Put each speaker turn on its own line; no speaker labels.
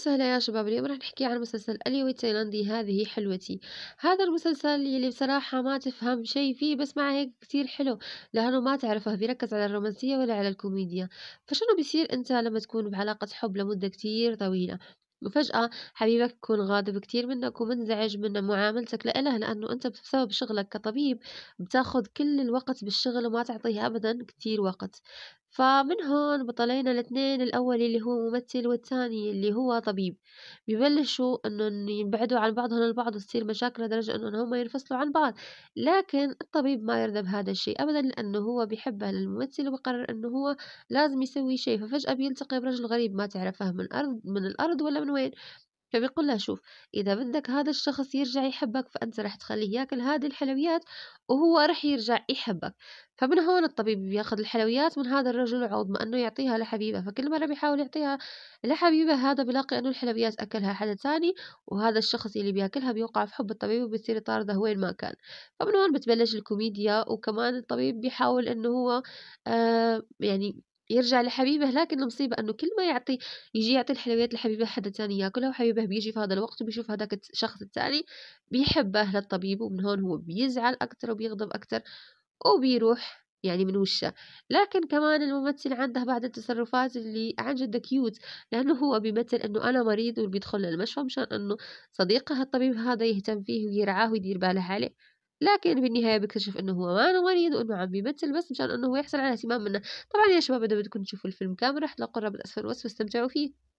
وسهلا يا شباب اليوم راح نحكي عن مسلسل اليوي التايلاندي هذه حلوتي هذا المسلسل يلي بصراحة ما تفهم شي فيه بس مع هيك كثير حلو لأنه ما تعرفه بيركز على الرومانسية ولا على الكوميديا فشنو بيصير أنت لما تكون بعلاقة حب لمدة كثير طويلة وفجأة حبيبك يكون غاضب كتير منك ومنزعج من معاملتك لإله لأنه أنت بسبب شغلك كطبيب بتاخذ كل الوقت بالشغل وما تعطيه أبدا كتير وقت فمن هون بطلين الاثنين الأول اللي هو ممثل والثاني اللي هو طبيب ببلشوا أنه ينبعدوا عن بعضهم البعض وتصير مشاكل لدرجة أنه هم ينفصلوا عن بعض لكن الطبيب ما يرضى بهذا الشيء أبدا لأنه هو بيحبه للممثل وبقرر أنه هو لازم يسوي شيء ففجأة بيلتقي برجل غريب ما تعرفه من أرض من الأرض ولا من وين فبيقول لها شوف إذا بدك هذا الشخص يرجع يحبك فأنت رح تخليه ياكل هذه الحلويات وهو رح يرجع يحبك فمن هون الطبيب بياخذ الحلويات من هذا الرجل عوض ما أنه يعطيها لحبيبه فكل مرة بيحاول يعطيها لحبيبه هذا بلاقي أنه الحلويات أكلها حدا تاني وهذا الشخص اللي بياكلها بيوقع في حب الطبيب وبيصير يطارده وين ما كان فمن هون بتبلش الكوميديا وكمان الطبيب بيحاول أنه هو آه يعني يرجع لحبيبه لكن المصيبه انه كل ما يعطي يجي يعطي الحلويات لحبيبه حدا تاني ياكلها وحبيبه بيجي في هذا الوقت وبيشوف هذاك الشخص التاني بيحبه للطبيب ومن هون هو بيزعل أكتر وبيغضب أكتر وبيروح يعني من وشه لكن كمان الممثل عنده بعض التصرفات اللي عن جد كيوت لأنه هو بيمثل أنه أنا مريض وبيدخل للمشفى مشان أنه صديقه الطبيب هذا يهتم فيه ويرعاه ويدير باله عليه لكن بالنهاية بيكتشف أنه هو ما مريض وأنه عم بيمثل بس مشان أنه هو يحصل على اهتمام منه طبعا يا شباب إذا بدكم تشوفوا الفيلم كامل راح تلاقوا الرابط أسفل الوصف واستمتعوا فيه